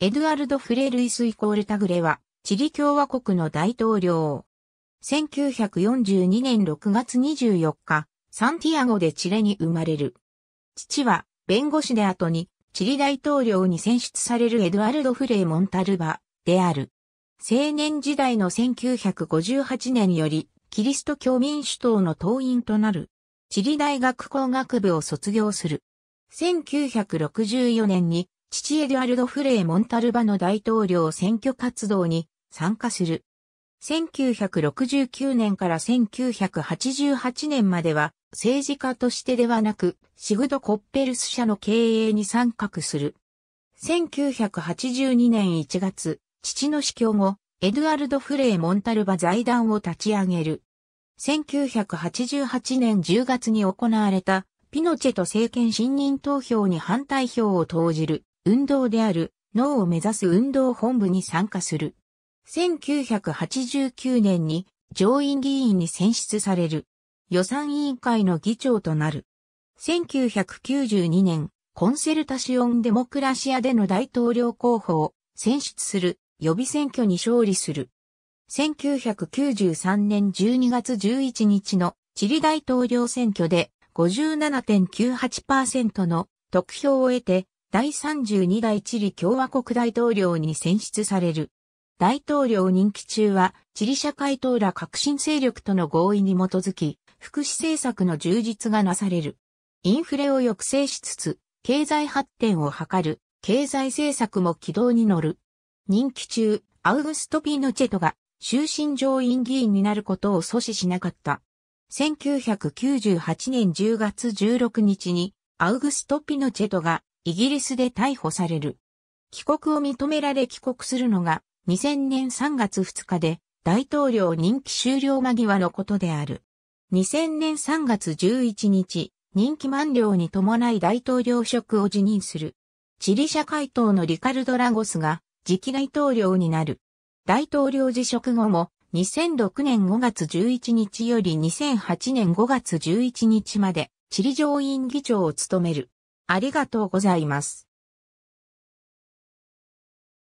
エドゥアルド・フレルイスイコールタグレは、チリ共和国の大統領。1942年6月24日、サンティアゴでチレに生まれる。父は、弁護士で後に、チリ大統領に選出されるエドアルド・フレイ・モンタルバである。青年時代の1958年より、キリスト教民主党の党員となる。チリ大学工学部を卒業する。1964年に父エデュアルド・フレー・モンタルバの大統領選挙活動に参加する。1969年から1988年までは政治家としてではなくシグド・コッペルス社の経営に参画する。1982年1月、父の死去後、エドアルド・フレー・モンタルバ財団を立ち上げる。1988年10月に行われたピノチェと政権信任投票に反対票を投じる。運動である脳を目指す運動本部に参加する。1989年に上院議員に選出される。予算委員会の議長となる。1992年、コンセルタシオン・デモクラシアでの大統領候補を選出する予備選挙に勝利する。1993年12月11日のチリ大統領選挙で57.98%の得票を得て第32代チリ共和国大統領に選出される。大統領任期中は、チリ社会党ら革新勢力との合意に基づき、福祉政策の充実がなされる。インフレを抑制しつつ、経済発展を図る、経済政策も軌道に乗る。任期中、アウグスト・ピノチェトが終身上院議員になることを阻止しなかった。1998年10月16日に、アウグスト・ピノチェトがイギリスで逮捕される。帰国を認められ帰国するのが2000年3月2日で大統領任期終了間際のことである。2000年3月11日、任期満了に伴い大統領職を辞任する。チリ社会党のリカルド・ラゴスが次期大統領になる。大統領辞職後も2006年5月11日より2008年5月11日までチリ上院議長を務める。ありがとうございます。